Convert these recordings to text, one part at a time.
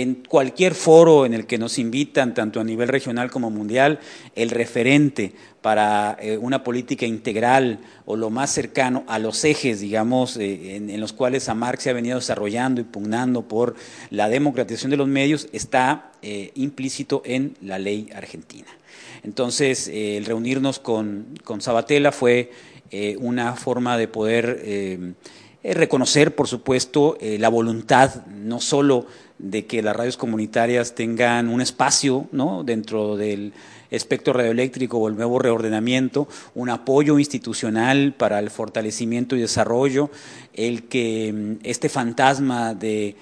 en cualquier foro en el que nos invitan, tanto a nivel regional como mundial, el referente para eh, una política integral o lo más cercano a los ejes, digamos, eh, en, los cuales Marx se ha venido desarrollando y pugnando por la democratización de los medios, está eh, implícito en la ley argentina. Entonces, el reunirnos con, con Sabatella fue una forma de poder eh, reconocer, por supuesto, eh, la voluntad no solo de que las radios comunitarias tengan un espacio ¿no? dentro del espectro radioeléctrico o el nuevo reordenamiento, un apoyo institucional para el fortalecimiento y desarrollo, el que mm, este fantasma de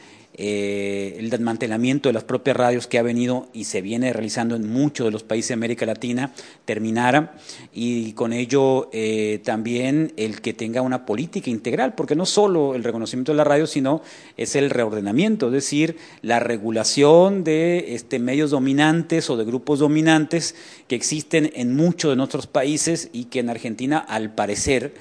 eh, el desmantelamiento de las propias radios que ha venido y se viene realizando en muchos de los países de América Latina terminara y con ello eh, también el que tenga una política integral, porque no solo el reconocimiento de la radio, sino es el reordenamiento, es decir, la regulación de este, medios dominantes o de grupos dominantes que existen en muchos de nuestros países y que en Argentina al parecer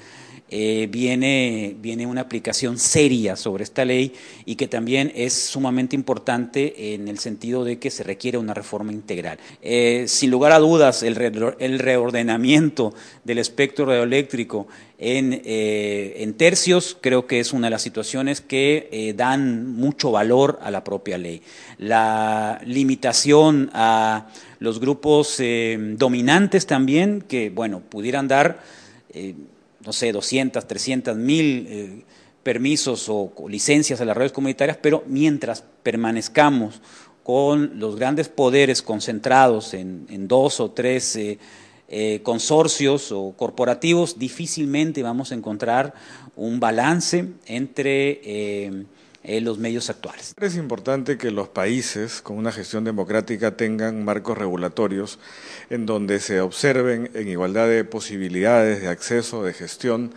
eh, viene, viene una aplicación seria sobre esta ley y que también es sumamente importante en el sentido de que se requiere una reforma integral. Eh, sin lugar a dudas, el, reordenamiento del espectro radioeléctrico eh, en, tercios, creo que es una de las situaciones que dan mucho valor a la propia ley. La limitación a los grupos dominantes también, que, bueno, pudieran dar no sé, 200, 300, mil eh, permisos o licencias a las redes comunitarias, pero mientras permanezcamos con los grandes poderes concentrados en, dos o tres eh, eh, consorcios o corporativos, difícilmente vamos a encontrar un balance entre los medios actuales. Es importante que los países con una gestión democrática tengan marcos regulatorios en donde se observen en igualdad de posibilidades de acceso, de gestión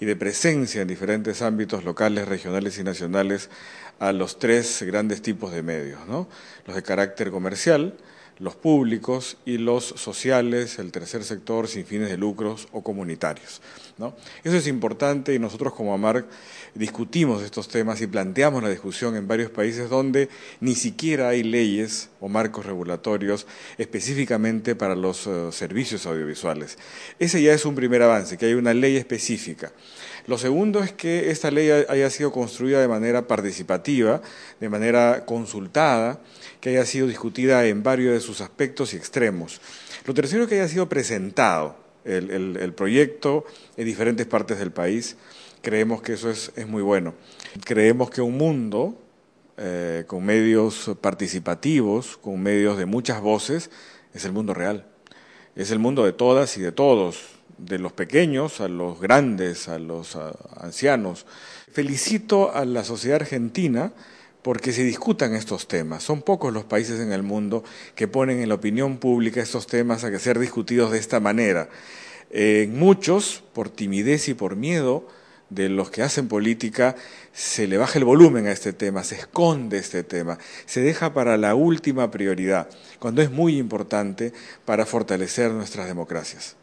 y de presencia en diferentes ámbitos locales, regionales y nacionales a los tres grandes tipos de medios, los de carácter comercial, los públicos y los sociales, el tercer sector sin fines de lucros o comunitarios. Eso es importante y nosotros como AMARC discutimos estos temas y planteamos la discusión en varios países donde ni siquiera hay leyes o marcos regulatorios específicamente para los eh, servicios audiovisuales. Ese ya es un primer avance, que hay una ley específica. Lo segundo es que esta ley haya sido construida de manera participativa, de manera consultada, que haya sido discutida en varios de sus aspectos y extremos. Lo tercero es que haya sido presentado el, proyecto en diferentes partes del país. Creemos que eso es, es muy bueno. Creemos que un mundo eh, con medios participativos, con medios de muchas voces, es el mundo real. Es el mundo de todas y de todos, de los pequeños a los grandes, a los ancianos. Felicito a la sociedad argentina porque se discutan estos temas. Son pocos los países en el mundo que ponen en la opinión pública estos temas a que ser discutidos de esta manera. En eh, muchos, por timidez y por miedo de los que hacen política, se le baja el volumen a este tema, se esconde este tema, se deja para la última prioridad, cuando es muy importante para fortalecer nuestras democracias.